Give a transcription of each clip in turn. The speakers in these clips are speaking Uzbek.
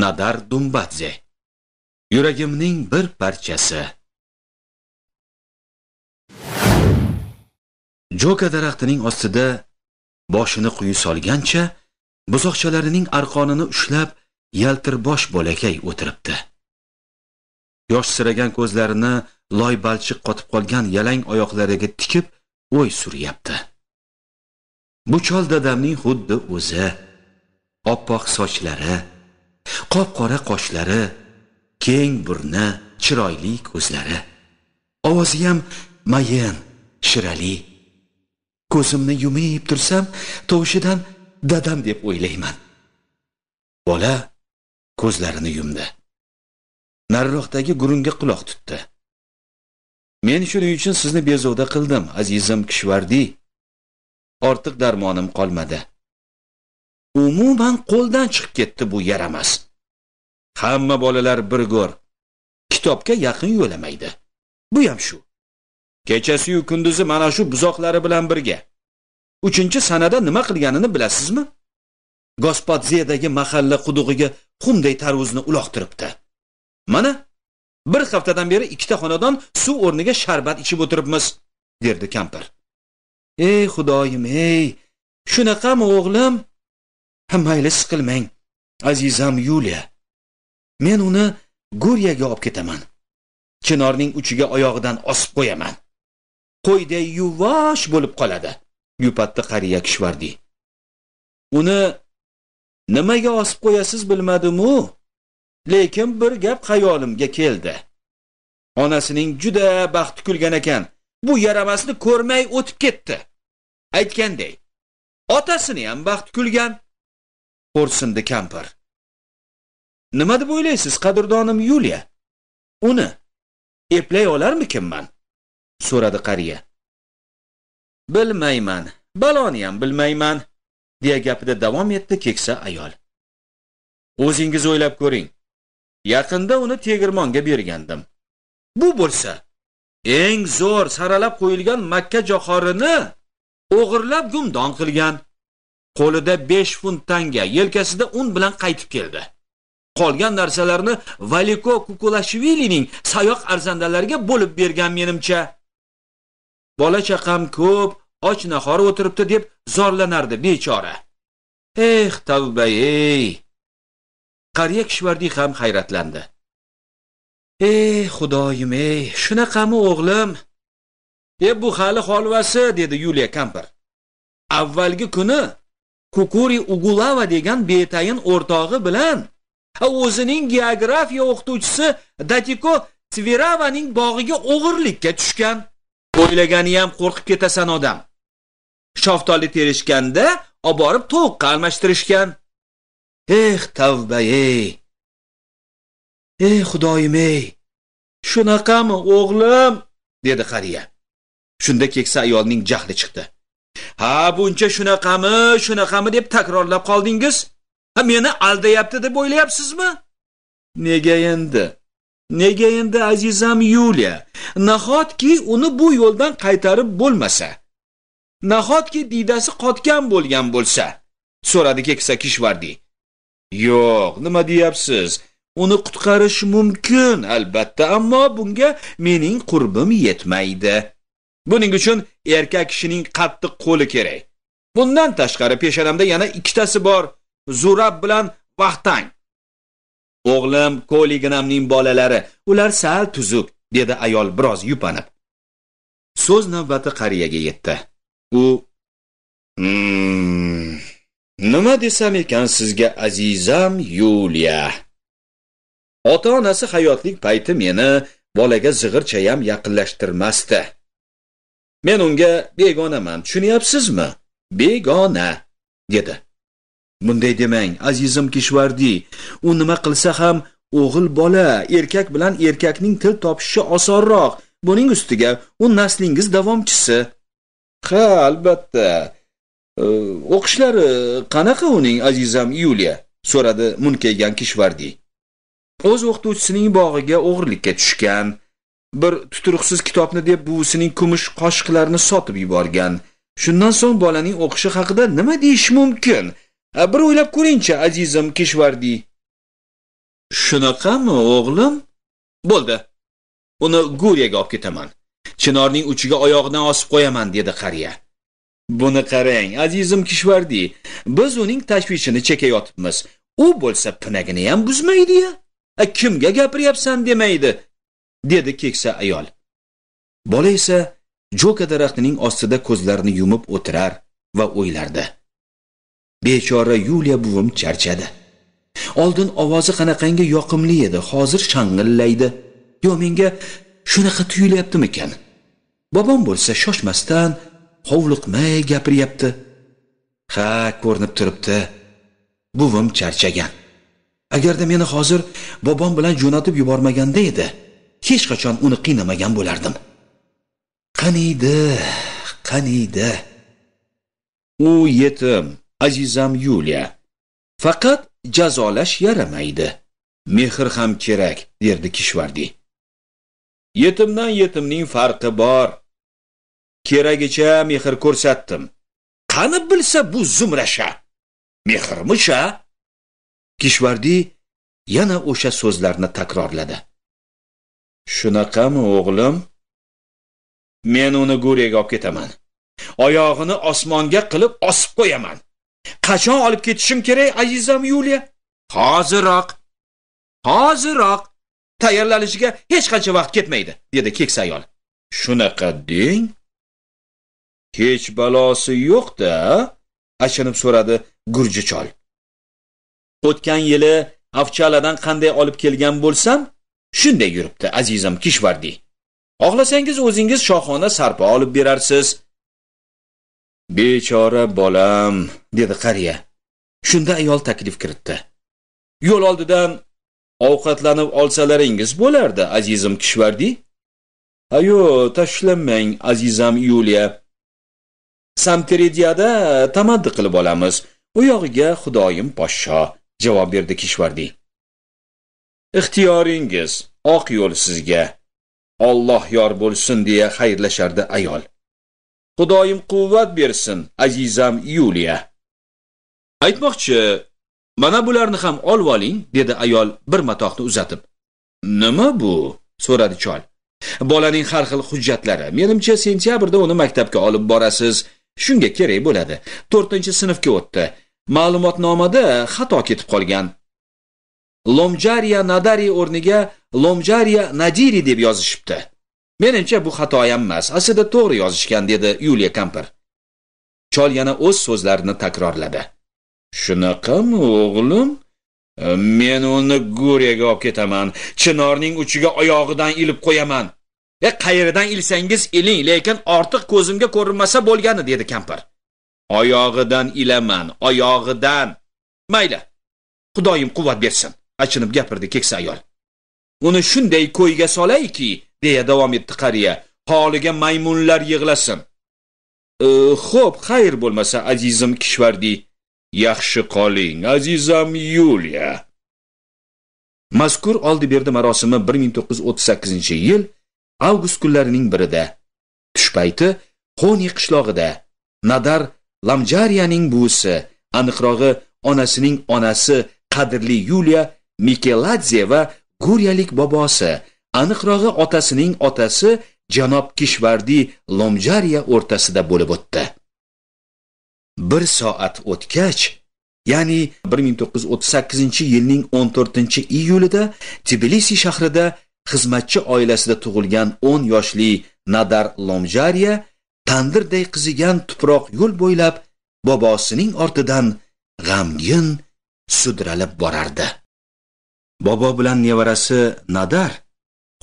Nadar Dumbadze. Yuragimning bir parchasi. Joka daraxtining ostida boshini quyi solgancha buzoqchalarining arqonini ushlab bosh bolakay o'tiribdi. Yosh siragan ko'zlarini loy balchiq qotib qolgan yalang oyoqlariga tikib o'y suryapti. Bu chol dadamning xuddi o'zi, oppoq sochlari, qop qora qoshlari keng burni chiroyli ko'zlari ham mayin shirali ko'zimni yumib tursam tovushidan dadam deb o'ylayman bola ko'zlarini yumdi nariroqdagi gurungga quloq tutdi men shuning uchun sizni bezovda qildim azizim kishvardi ortiq darmonim qolmadi umuman qo'ldan chiqib ketdi bu yaramas hamma bolalar bir go'r kitobga yaqin yo'lamaydi bu ham shu kechasiyu kunduzi mana shu buzoqlari bilan birga 3 sanada nima qilganini bilasizmi Gospodziyadagi mahalla qudug'iga xumday tarvuzni uloqtiribdi mana bir haftadan beri ikkita xonadon suv o'rniga sharbat ichib o'tiribmiz derdi kampir ey xudoyim ey shunaqami o'g'lim maylis qilmang azizam yuliya men uni guryaga olib ketaman chinorning uchiga oyog'idan osib qo'yaman qo'yday yuvosh bo'lib qoladi yupatdi qariya kishvardi uni nimaga osib qo'yasiz bilmadimu lekin bir gap xayolimga keldi onasining juda baxti kulgan ekan bu yaramasni ko'rmay o'tib ketdi aytganday otasini ham baxti kulgan xo'rsindi kampir nima deb o'ylaysiz qadrdonim yuliya uni eplay olarmikinman so'radi qariya bilmayman baloni ham bilmayman deya gapida davom etdi keksa ayol o'zingiz o'ylab ko'ring yaqinda uni tegirmonga bergandim bu bo'lsa eng zo'r saralab qo'yilgan makka johorini o'g'irlab gumdon qilgan qo'lida 5 funt tanga, yelkasida un bilan qaytib keldi. Qolgan narsalarni Valiko Kukulashvilining sayoq arzandalariga bo'lib bergan menimcha. Bola chaqam ko'p och nahor o'tiribdi deb zorlanardi bechora. Eh, tavbayey. Qariya Kishvardi ham hayratlandi. Ey, eh, xudoyim ey, shunaqami o'g'lim? E bu hali xolvasi dedi Yuliya kampir. Avvalgi kuni kukuri ugulava degan betayin o'rtog'i bilan o'zining geografiya o'qituvchisi datiko Tsviravaning bog'iga o'g'irlikka tushgan o'ylagani ham qo'rqib ketasan odam shaftoli terishganda olib borib tovuqqa almashtirishgan eh tavba ey eh. ey eh, xudoyim ey eh. shunaqami o'g'lim dedi qariya shunda keksa ayolning jahli chiqdi ha buncha shunaqami shunaqami deb takrorlab qoldingiz ha meni aldayapti deb o'ylayapsizmi nega endi nega endi azizam yuliya nahotki uni bu yo'ldan qaytarib bo'lmasa nahotki diydasi qotgan bo'lgan bo'lsa so'radi keksa kishvardi yo'q nima deyapsiz uni qutqarish mumkin albatta ammo bunga mening qurbim yetmaydi Buning uchun erkak kishining qattiq qo'li kerak. Bundan tashqari peshonamda yana ikkitasi bor. Zurab bilan Vaqtang. O'g'lim Koliginamning bolalari, ular sal tuzuk, dedi ayol biroz yupanib. So'z navbati qariyaga yetdi. U hmm, nima desam ekan sizga azizam Yuliya. Ota-onasi hayotlik payti meni bolaga zig'irchayam yaqinlashtirmasdi. Men unga begonaman, tushunyapsizmi? Begona, dedi. Bunday demang, azizim Kishvardi. U nima qilsa ham o'g'il bola, erkak bilan erkakning til topishi osonroq. Buning ustiga u naslingiz davomchisi. Ha, albatta. O'qishlari qanaqa uning azizam Yuliya? so'radi munkaygan Kishvardi. O'z o'qituvchisining bog'iga o'g'irlikka tushgan. bir tuturuqsiz kitobni deb buvisining kumush qoshiqlarini sotib yuborgan. Shundan so'ng bolaning o'qishi haqida nima deyish mumkin? Bir o'ylab ko'ringchi, azizim Kishvardi. Shunaqami, o'g'lim? Bo'ldi. Uni Guriyaga olib ketaman. Chinorning uchiga oyog'idan osib qo'yaman, dedi qariya. Buni qarang, azizim Kishvardi, biz uning tashvishini chekayotibmiz. U bo'lsa pinagini ham buzmaydi-ya. Kimga gapiryapsan demaydi. dedi keksa ayol. Bola esa joka daraxtining ostida ko'zlarini yumib o'tirar va o'ylardi. Bechora Yuliya buvim charchadi. Oldin ovozi qanaqangi yoqimli edi, hozir shang'illaydi. Yo menga shunaqa ekan? Bobom bo'lsa shoshmasdan hovliqmay gapiryapti. Ha, ko'rinib turibdi. Buvim charchagan. Agarda meni hozir bobom bilan jo'natib yubormaganda edi, hech qachon uni qiynamagan bo'lardim qaniydi qaniydi u yetim azizam yuliya faqat jazolash yaramaydi mehr ham kerak derdi kishvardi yetimdan yetimning farqi bor keragicha mehr ko'rsatdim qani bilsa bu zumrasha mehrmisha kishvardi yana o'sha so'zlarni takrorladi shunaqami o'g'lim men uni go'riyaga olib ketaman oyog'ini osmonga qilib osib qo'yaman qachon olib ketishim kerak azizam yuliya hoziroq hoziroq tayyorlanishiga hech qancha vaqt ketmaydi dedi keksa ayol shunaqa deng hech balosi yo'qda achinib so'radi gurji chol o'tgan yili avchaladan qanday olib kelgan bo'lsam shunday yuribdi azizam kishvardi xohlasangiz o'zingiz shohona sarpo olib berarsiz bechora bolam dedi qariya shunda ayol taklif kiritdi yo'l oldidan ovqatlanib olsalaringiz bo'lardi azizim kishvardi ayo tashlanmang, azizam yuliya samteridiyada tamaddi qilib olamiz u yog'iga xudoyim poshsho javob berdi kishvardi ixtiyoringiz oq yo'l sizga olloh yor bo'lsin deya xayrlashardi ayol xudoyim quvvat bersin azizam yuliya aytmoqchi mana bularni ham olib oling dedi ayol bir matoqni uzatib nima bu so'radi chol bolaning har xil hujjatlari menimcha sentyabrda uni maktabga olib borasiz shunga kerak bo'ladi to'rtinchi sinfga o'tdi ma'lumotnomada xato ketib qolgan lomjariya nadari o'rniga lomjariya nadiri deb yozishibdi menimcha bu xato emas aslida to'g'ri yozishgan dedi yuliya kampir chol yana o'z so'zlarini takrorladi shunaqami o'g'lim men uni go'riyaga olib ketaman chinorning uchiga oyog'idan ilib qo'yaman e qayerdan ilsangiz iling lekin ortiq ko'zimga ko'rinmasa bo'lgani dedi kampir oyog'idan ilaman oyog'idan mayli xudoyim quvvat bersin achinib gapirdi keksa ayol uni shunday ko'yga solayki deya davom etdi qariya holiga maymunlar yig'lasin e, xo'p xayr bo'lmasa azizim kishvardi yaxshi qoling azizam yuliya mazkur oldi berdi marosimi 1938 yil avgust kunlarining birida tush payti qo'ni qishlog'ida nadar lamjariyaning buvisi aniqrog'i onasining onasi qadrli yuliya Mikeladze va Guriyalik bobosi, aniqrog'i otasining otasi janob Kishvardi Lomjariya o'rtasida bo'lib o'tdi. Bir soat o'tgach, ya'ni 1938-yilning 14-iyulida Tbilisi shahrida xizmatchi oilasida tug'ilgan 10 yoshli Nadar Lomjariya tandirday qizigan tuproq yo'l bo'ylab bobosining ortidan g'amgin sudralib borardi. bobo bilan nevarasi nadar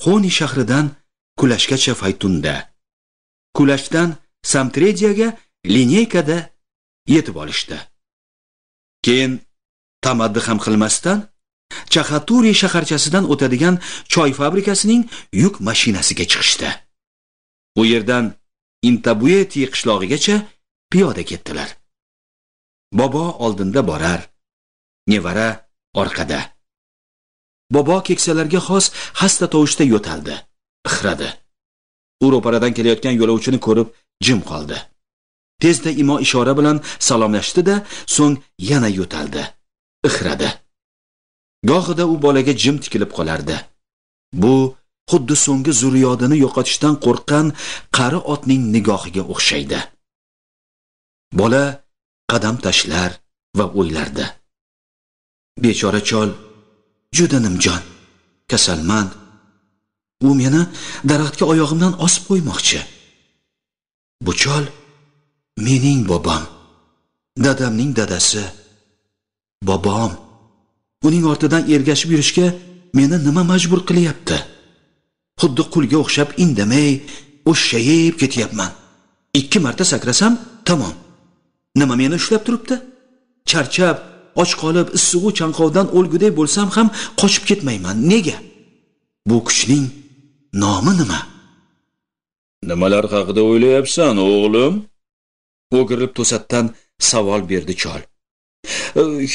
Xoni shahridan kulashgacha faytunda kulashdan samtrediyaga lineykada yetib olishdi keyin tamaddi ham qilmasdan chaxaturi shaharchasidan o'tadigan choy fabrikasining yuk mashinasiga chiqishdi u yerdan intabueti qishlog'igacha piyoda ketdilar bobo oldinda borar nevara orqada bobo keksalarga xos xasta tovushda yo'taldi ixradi u ro'paradan kelayotgan yo'lovchini ko'rib jim qoldi tezda imo ishora bilan salomlashdi da so'ng yana yo'taldi ixradi gohida u bolaga jim tikilib qolardi bu xuddi so'nggi zurriyodini yo'qotishdan qo'rqqan qari otning nigohiga o'xshaydi bola qadam tashlar va o'ylardi bechora chol juda nimjon kasalmand u meni daraxtga oyog'imdan osib qo'ymoqchi bu chol mening bobom dadamning dadasi bobom uning ortidan ergashib yurishga meni nima majbur qilyapti xuddi qulga o'xshab indamay o'shshayib ketyapman ikki marta sakrasam tamom nima meni ushlab turibdi charchab och qolib issig'u chanqovdan o'lguday bo'lsam ham qochib ketmayman nega bu kuchning nomi nima nimalar haqida o'ylayapsan o'g'lim o'girilib to'satdan savol berdi chol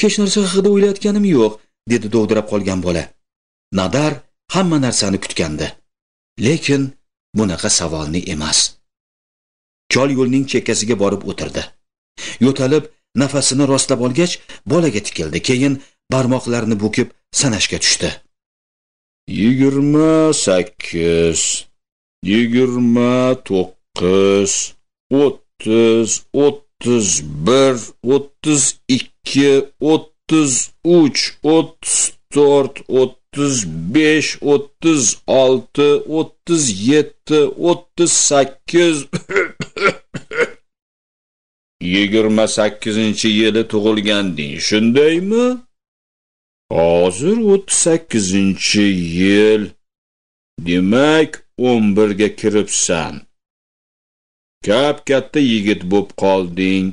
hech narsa haqida o'ylayotganim yo'q dedi dovdirab qolgan bola nadar hamma narsani kutgandi lekin bunaqa savolni emas chol yo'lning chekkasiga borib o'tirdi yo'talib nafasini rostlab olgach bolaga tikildi keyin barmoqlarini bukib sanashga tushdi yigirma sakkiz yigirma to'qqiz o'ttiz o'ttiz bir o'ttiz ikki o'ttiz uch o'ttiz to'rt o'ttiz besh o'ttiz olti o'ttiz yetti o'ttiz sakkiz yigirma sakkizinchi yili tug'ilganding shundaymi hozir o'ttiz sakkizinchi yil demak o'n birga kiribsan kap katta yigit bo'lib qolding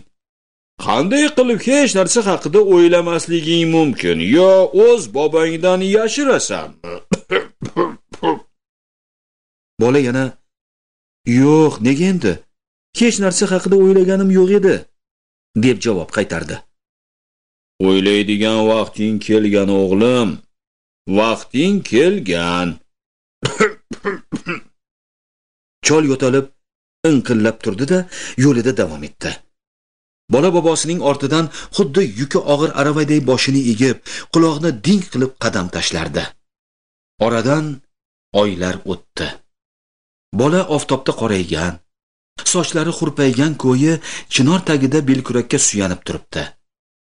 qanday qilib hech narsa haqida o'ylamasliging mumkin yo o'z bobangdan yashirasanmi bola yana yo'q nega endi hech narsa haqida o'ylaganim yo'q edi deb javob qaytardi o'ylaydigan vaqting kelgan o'g'lim vaqting kelgan chol yo'talib inqillab turdi-da, yo'lida davom etdi bola bobosining ortidan xuddi yuki og'ir aravaday boshini egib quloqni ding qilib qadam tashlardi oradan oylar o'tdi bola oftobda qoraygan sochlari xurpaygan ko'yi chinor tagida belkurakka suyanib turibdi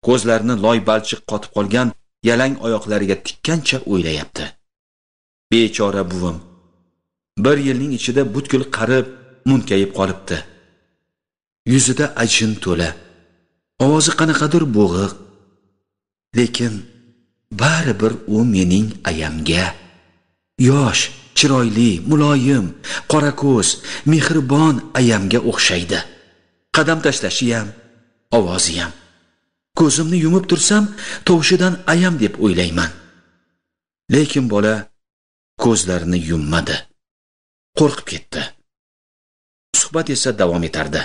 ko'zlarini loy balchiq qotib qolgan yalang oyoqlariga tikkancha o'ylayapti bechora buvim bir yilning ichida butkul qarib munkayib qolibdi yuzida ajin to'la ovozi qanaqadir bo'g'iq lekin baribir u mening ayamga yosh chiroyli muloyim qorako'z mehribon ayamga o'xshaydi qadam tashlashiyam ovoziyam ko'zimni yumib tursam tovushidan ayam deb o'ylayman lekin bola ko'zlarini yummadi qo'rqib ketdi suhbat esa davom etardi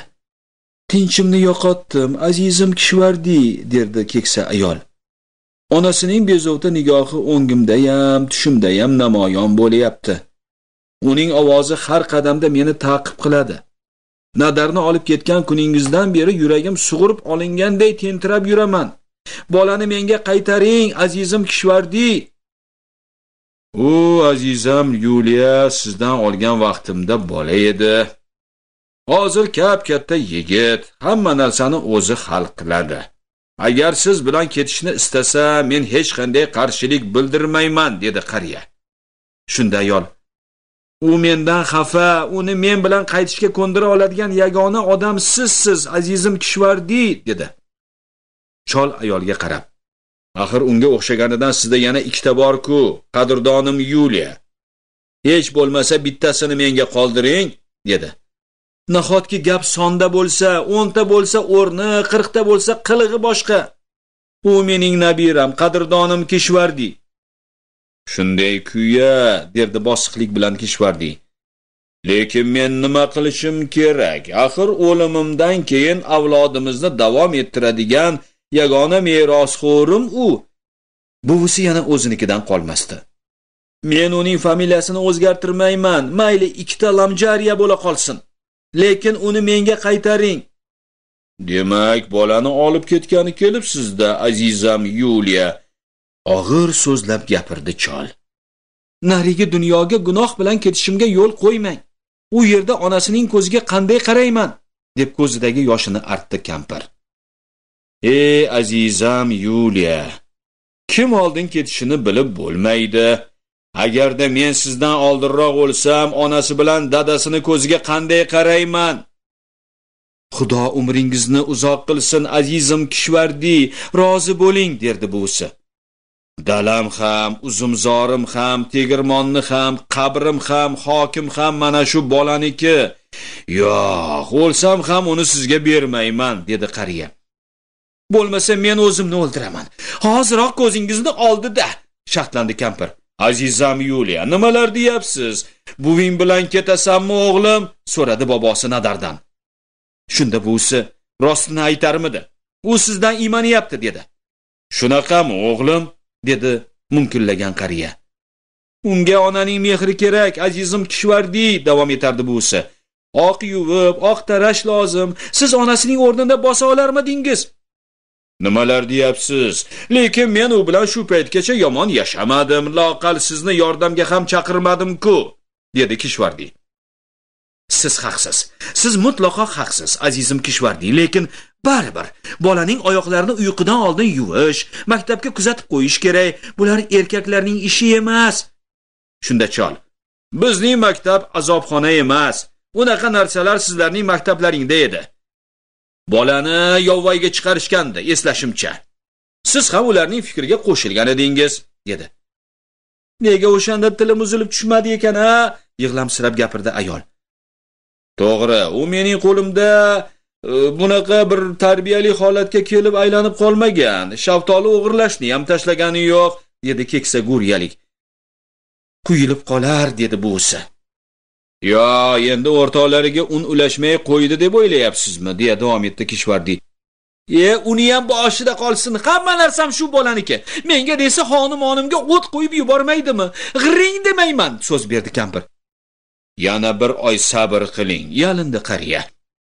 tinchimni yo'qotdim azizim kishvardi derdi keksa ayol onasining bezovta nigohi ham, tushimda ham namoyon bo'lyapti uning ovozi har qadamda meni taqib qiladi nadarni olib ketgan kuningizdan beri yuragim sug'urib olinganday tentirab yuraman bolani menga qaytaring azizim kishvardi u azizam yuliya sizdan olgan vaqtimda bola edi hozir kap katta yigit hamma narsani o'zi hal qiladi agar siz bilan ketishni istasa men hech qanday qarshilik bildirmayman dedi qariya shunda ayol u mendan xafa uni men bilan qaytishga ko'ndira oladigan yagona odam sizsiz azizim kishvardi dedi chol ayolga qarab axir unga o'xshaganidan sizda yana ikkita borku qadrdonim yuliya hech bo'lmasa bittasini menga qoldiring dedi nahotki gap sonda bo'lsa, 10 ta bo'lsa o'rni, 40 ta bo'lsa qilig'i boshqa. U mening nabiram, qadrdonim Kishvardi. Shunday kuya, derdi bosiqlik bilan Kishvardi. Lekin men nima qilishim kerak? Axir o'limimdan keyin avlodimizni davom ettiradigan yagona merosxo'rim u. Buvisi yana o'zinikidan qolmasdi. Men uning familiyasini o'zgartirmayman, mayli ikkita lamjariya bo'la qolsin. lekin uni menga qaytaring. Demak, bolani olib ketgani kelibsiz-da, azizam Yuliya. Og'ir so'zlab gapirdi chol. Nariga dunyoga gunoh bilan ketishimga yo'l qo'ymang. U yerda onasining ko'ziga qanday qarayman, deb ko'zidagi yoshini artdi kampir. Ey azizam Yuliya, kim oldin ketishini bilib bo'lmaydi. agarda men sizdan oldinroq o'lsam onasi bilan dadasini ko'ziga qanday qarayman xudo umringizni uzoq qilsin azizim kishvardi rozi bo'ling derdi buvisi dalam ham uzumzorim ham tegirmonni ham qabrim ham hokim ham mana shu bolaniki yo'q o'lsam ham uni sizga bermayman dedi qariya bo'lmasa men o'zimni o'ldiraman hoziroq ko'zingizni oldida shartlandi kampir azizam yuliya nimalar deyapsiz buving bilan ketasanmi o'g'lim so'radi bobosi nadardan shunda buvisi rostini aytarmidi u sizdan iymanyapti dedi shunaqami o'g'lim dedi munkillagan qariya unga onaning mehri kerak azizim kishvardiy davom etardi buvisi oq yuvib oq tarash lozim siz onasining o'rnida bosa olarmidingiz Nimalar deyapsiz? Lekin men u bilan shu paytgacha yomon yashamadim. Loqal sizni yordamga ham chaqirmadim-ku, dedi Kishvardi. Siz haqsiz. Siz mutlaqo haqsiz, azizim Kishvardi, lekin baribir bolaning oyoqlarini uyqudan oldin yuvish, maktabga kuzatib qo'yish kerak. Bular erkaklarning ishi emas. Shunda chol. Bizning maktab azobxona emas. Unaqa narsalar sizlarning maktablaringda edi. Bolani yovvoyga chiqarishganda eslashimcha. Siz ham ularning fikriga qo'shilgan edingiz, dedi. Nega o'shanda tilim uzilib tushmadi ekan a? yig'lamsirab gapirdi ayol. To'g'ri, u mening qo'limda e, bunaqa bir tarbiyali holatga kelib aylanib qolmagan. Shaftoli o'g'irlashni ham tashlagani yo'q, dedi keksa guriyalik. Quyilib qolar, dedi buvisi. yo endi o'rtoqlariga un ulashmay qo'ydi deb o'ylayapsizmi deya davom etdi kishvardi e uni ham boshida qolsin hamma narsam shu bolaniki menga desa xonim-onimga o't qo'yib yubormaydimi g'iring demayman so'z berdi kampir yana bir oy sabr qiling yalindi qariya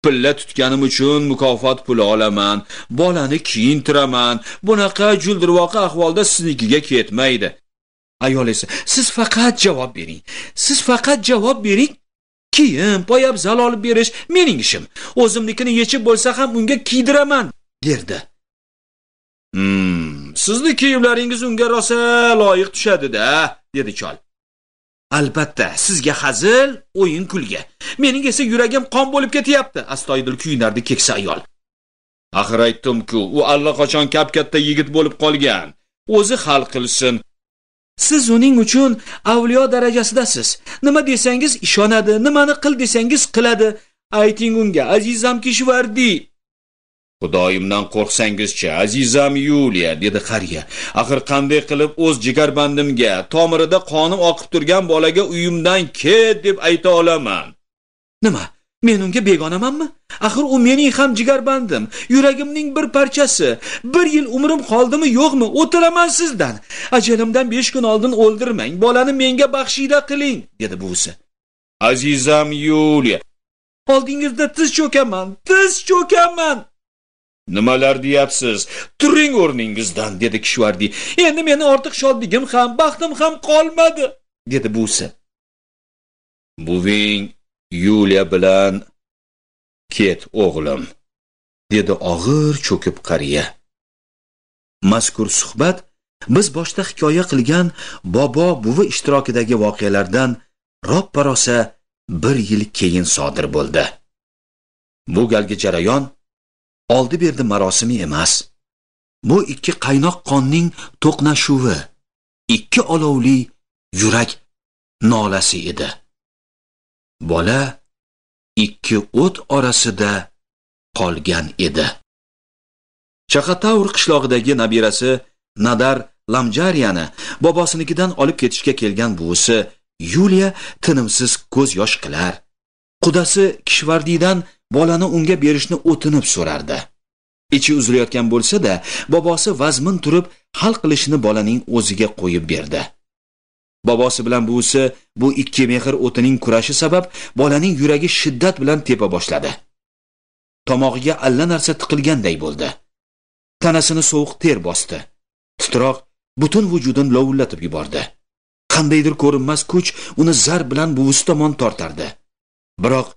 pilla tutganim uchun mukofot puli olaman bolani kiyintiraman bunaqa juldirvoqi ahvolda siznikiga ketmaydi ayol esa siz faqat javob bering siz faqat javob bering kiyim, poyabzal olib berish mening ishim. O'zimnikini yechib bo'lsa ham unga kiydiraman, derdi. Hmm, sizni kiyimlaringiz unga rosa loyiq tushadi-da, dedi chol. Albatta, sizga hazil, o'yin kulgi. Mening esa yuragim qon bo'lib ketyapti, astoydil kuyinardi keksa ayol. Axir aytdim-ku, u allaqachon kap-katta yigit bo'lib qolgan. O'zi hal qilsin, siz uning uchun avliyo darajasidasiz nima desangiz ishonadi nimani qil desangiz qiladi ayting unga azizam kishvardi xudoyimdan qo'rqsangizchi azizam yuliya dedi qariya axir qanday qilib o'z jigarbandimga tomirida qonim oqib turgan bolaga uyimdan ket deb ayta olaman nima Men unga begonamanmi? Axir u mening ham jigarbandim, yuragimning bir parchasi. Bir yil umrim qoldimi, yo'qmi? O'tiraman sizdan. Ajalimdan 5 kun oldin o'ldirmang, bolani menga baxshida qiling, dedi buvisi. Azizam Yuliya, oldingizda tiz cho'kaman, tiz cho'kaman. Nimalar deyapsiz? Turing o'rningizdan, dedi Kishvardi. Endi meni ortiq shodligim ham, baxtim ham qolmadi, dedi buvisi. Buving yuliya bilan ket o'g'lim dedi og'ir cho'kib qariya mazkur suhbat biz boshda hikoya qilgan bobo buvi ishtirokidagi voqealardan roppa rosa bir yil keyin sodir bo'ldi bu galgi jarayon oldi berdi marosimi emas bu ikki qaynoq qonning to'qnashuvi ikki olovli yurak nolasi edi bola ikki o't orasida qolgan edi Chaqataur qishlog'idagi nabirasi nadar lamjariyani bobosinikidan olib ketishga kelgan buvisi yuliya tinimsiz ko'z yosh qilar qudasi Kishvardidan bolani unga berishni o'tinib so'rardi ichi uzilayotgan bo'lsa da bobosi vazmin turib hal qilishni bolaning o'ziga qo'yib berdi bobosi bilan buvisi bu ikki mehr o'tining kurashi sabab bolaning yuragi shiddat bilan tepa boshladi tomog'iga alla narsa tiqilganday bo'ldi tanasini sovuq ter bosdi titroq butun vujudini lovullatib yubordi qandaydir ko'rinmas kuch uni zar bilan buvisi tomon tortardi biroq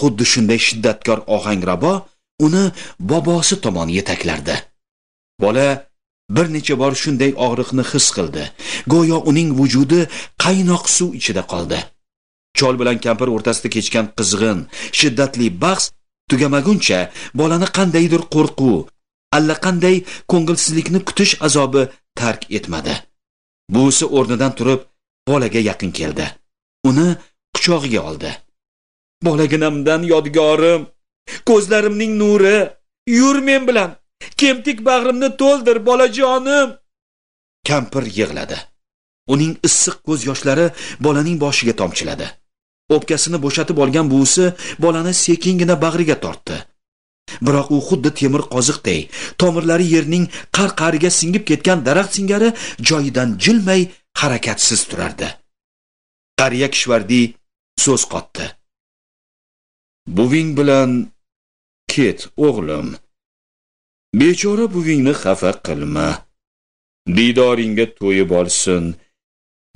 xuddi shunday shiddatkor ohangrabo uni bobosi tomon yetaklardi bola bir necha bor shunday og'riqni his qildi go'yo uning vujudi qaynoq suv ichida qoldi chol bilan kampir o'rtasida kechgan qizg'in shiddatli bahs tugamaguncha bolani qandaydir qo'rquv allaqanday ko'ngilsizlikni kutish azobi tark etmadi buvisi o'rnidan turib bolaga yaqin keldi uni quchog'iga oldi bolaginamdan yodgorim ko'zlarimning nuri yur men bilan kemtik bag'rimni to'ldir bolajonim kampir yig'ladi uning issiq ko'z yoshlari bolaning boshiga tomchiladi o'pkasini bo'shatib olgan buvisi bolani sekingina bag'riga tortdi biroq u xuddi temir qoziqday tomirlari yerning qar qariga singib ketgan daraxt singari joyidan jilmay harakatsiz turardi qariya kishvardiy so'z qotdi buving bilan ket o'g'lim Bechora buvingni xafa qilma. Didoringa to'yib olsin.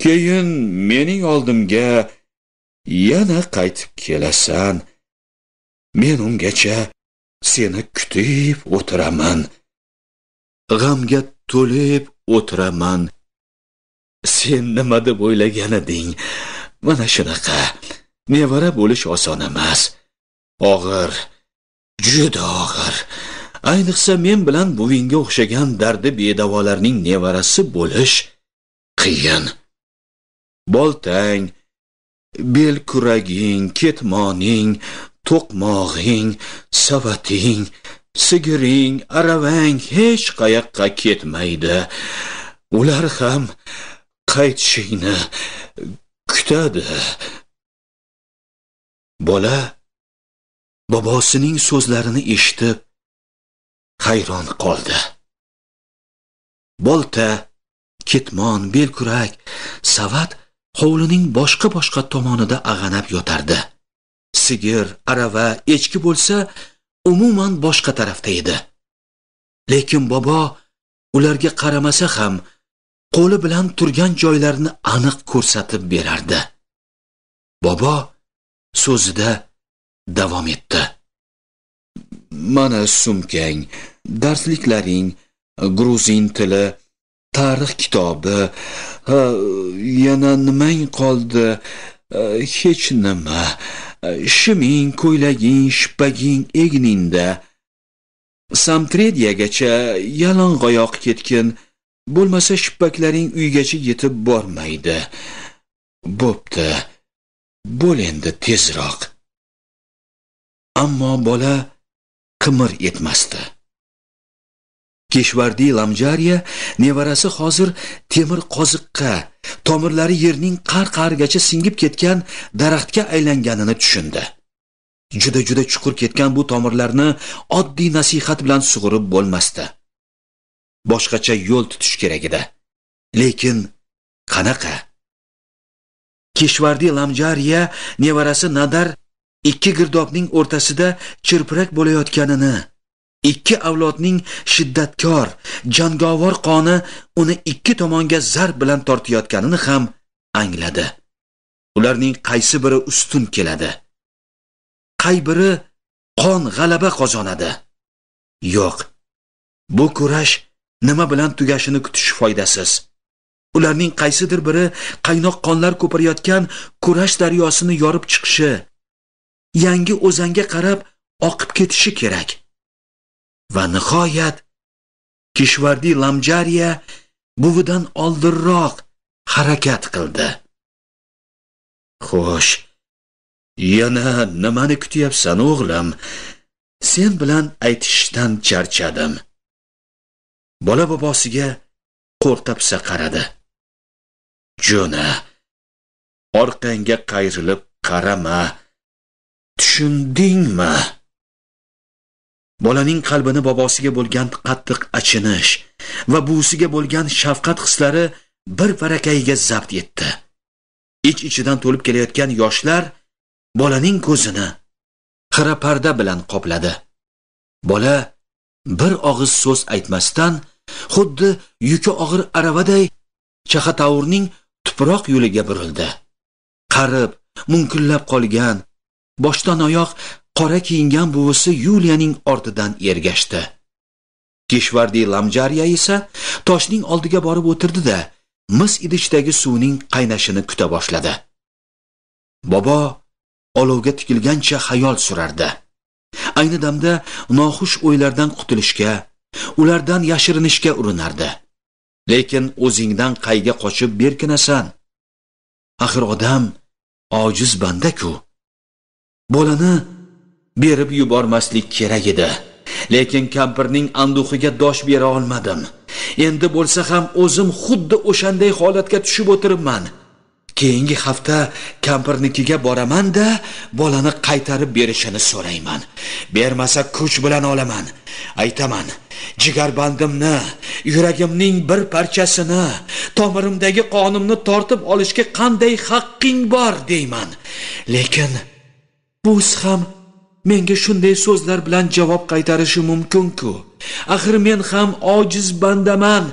Keyin mening oldimga yana qaytib kelasan. Men ungacha seni kutib o'tiraman. G'amga to'lib o'tiraman. Sen nima deb o'ylagan eding? Mana shunaqa. Nevara bo'lish oson emas. Og'ir, juda og'ir. ayniqsa men bilan buvingga o'xshagan dardi bedavolarning nevarasi bo'lish qiyin boltang bel kuraging ketmoning to'qmog'ing savating sigiring aravang hech qayoqqa ketmaydi ular ham qaytishingni kutadi bola bobosining so'zlarini eshitib hayron qoldi bolta ketmon belkurak savat hovlining boshqa boshqa tomonida ag'anab yotardi sigir arava echki bo'lsa umuman boshqa tarafda edi lekin bobo ularga qaramasa ham qo'li bilan turgan joylarini aniq ko'rsatib berardi bobo so'zida davom etdi mana sumkang darsliklaring gruzin tili tarix kitobi ha, yana nimang qoldi hech nima shiming ko'ylaging shippaging egningda yalon yalang'oyoq ketgin bo'lmasa shippaklaring uygacha yetib bormaydi bo'pti bo'l endi tezroq ammo bola qimir etmasdi Keshvardi lamjariya nevarasi hozir temir qoziqqa tomirlari yerning qar qarigacha singib ketgan daraxtga aylanganini tushundi juda juda chuqur ketgan bu tomirlarni oddiy nasihat bilan sug'urib bo'lmasdi boshqacha yo'l tutish kerak edi lekin qanaqa keshvardiy lamjariya nevarasi nadar ikki girdobning o'rtasida chirpirak bo'layotganini ikki avlodning shiddatkor jangovar qoni uni ikki tomonga zarb bilan tortayotganini ham angladi ularning qaysi biri ustun keladi qay biri qon g'alaba qozonadi yo'q bu kurash nima bilan tugashini kutish foydasiz ularning qaysidir biri qaynoq qonlar ko'pirayotgan kurash daryosini yorib chiqishi yangi o'zanga qarab oqib ketishi kerak va nihoyat kishvardi lamjariya buvidan oldinroq harakat qildi xo'sh yana nimani kutyapsan o'g'lim sen bilan aytishdan charchadim bola bobosiga qo'rqapsa qaradi jo'na orqangga qayrilib qarama Tushundingmi? Bolaning qalbini bobosiga bo'lgan qattiq achinish va buvisiga bo'lgan shafqat hislari bir varakayiga zabt etdi. Ich-ichidan to'lib kelayotgan yoshlar bolaning ko'zini xira parda bilan qopladi. Bola bir og'iz so'z aytmasdan xuddi yuki og'ir aravaday chaxatavurning tuproq yo'liga burildi. Qarib, munkillab qolgan boshdan oyoq qora kiyingan buvisi yuliyaning ortidan ergashdi Kishvardi lamjariya esa toshning oldiga borib o'tirdi da mis idishdagi suvning qaynashini kuta boshladi bobo olovga tikilgancha xayol surardi ayni damda noxush o'ylardan qutulishga ulardan yashirinishga urinardi lekin o'zingdan qayga qochib berkinasan axir odam ojiz banda-ku bolani berib yubormaslik kerak edi lekin kampirning anduhiga dosh bera olmadim endi bo'lsa ham o'zim xuddi o'shanday holatga tushib o'tiribman keyingi hafta kampirnikiga boramanda bolani qaytarib berishini so'rayman bermasa kuch bilan olaman aytaman jigarbandimni yuragimning bir parchasini tomirimdagi qonimni tortib olishga qanday haqqing bor deyman lekin buvisi ham menga shunday so'zlar bilan javob qaytarishi mumkin-ku. Axir men ham ojiz bandaman.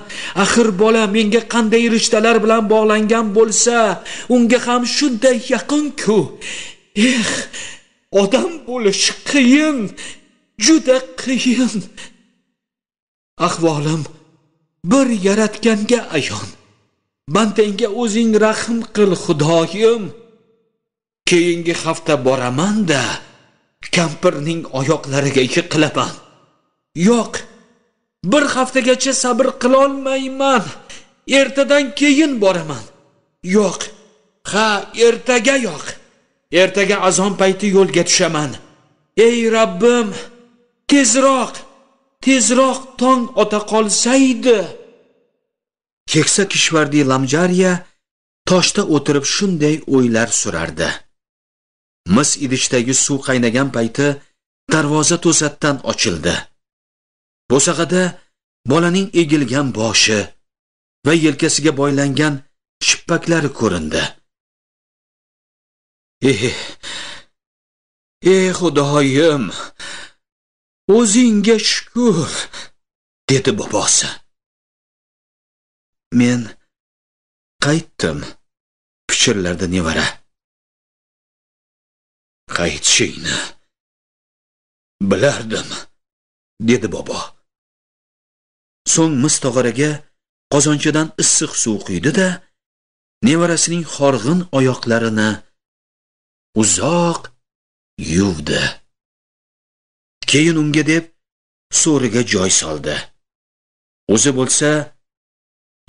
Axir bola menga qanday rishtalar bilan bog'langan bo'lsa, unga ham shunday yaqin-ku. Eh, odam bo'lish qiyin, juda qiyin. Ahvolim bir yaratganga ayon. Bandangga o'zing rahm qil, Xudoyim. keyingi hafta boraman da kampirning oyoqlariga yiqilaman yo'q bir haftagacha sabr qilolmayman ertadan keyin boraman yo'q ha ertaga yo'q ertaga azon payti yo'lga tushaman ey rabbim tezroq tezroq tong ota qolsaydi keksa kishvardi lamjariya toshda o'tirib shunday o'ylar surardi mis idishdagi suv qaynagan payti darvoza to'satdan ochildi bo'sag'ada bolaning egilgan boshi va yelkasiga boylangan shippaklari ko'rindi eh eh xudoyim o'zingga shukur dedi bobosi men qaytdim pichirlardi nevara qaytishingni bilardim dedi bobo so'ng mis tog'araga qozonchadan issiq suv quydi da nevarasining horg'in oyoqlarini uzoq yuvdi keyin unga deb so'riga joy soldi o'zi bo'lsa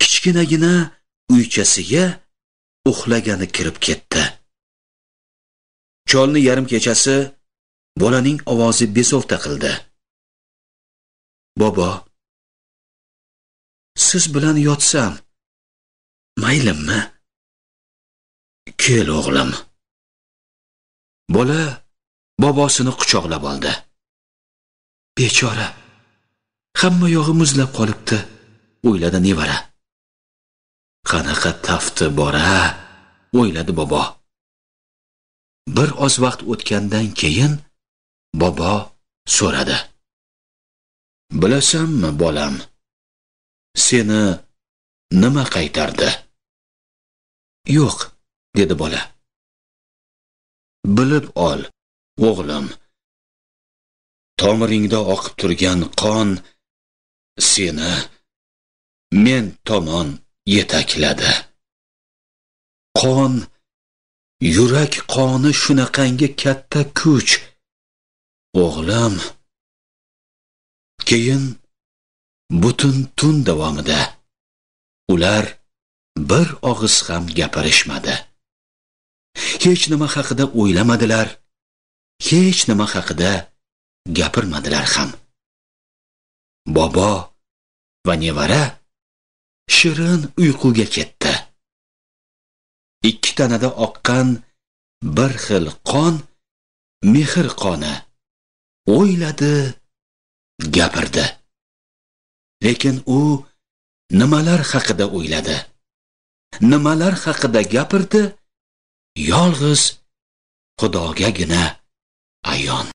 kichkinagina uychasiga uxlagani kirib ketdi cholni yarim kechasi bolaning ovozi besovta qildi bobo siz bilan yotsam maylimmi? kel o'g'lim bola bobosini quchoqlab oldi bechora hamma yog'i muzlab qolibdi o'yladi nevara qanaqa tafti bora o'yladi bobo bir oz vaqt o'tgandan keyin bobo so'radi bilasanmi bolam seni nima qaytardi yo'q dedi bola bilib ol o'g'lim tomiringda oqib turgan qon seni men tomon yetakladi qon yurak qoni shunaqangi katta kuch o'g'lim keyin butun tun davomida ular bir og'iz ham gapirishmadi hech nima haqida o'ylamadilar hech nima haqida gapirmadilar ham bobo va nevara shirin uyquga ketdi ikki tanada oqqan bir xil qon mehr qoni o'yladi gapirdi lekin u nimalar haqida o'yladi nimalar haqida gapirdi yolg'iz xudogagina ayon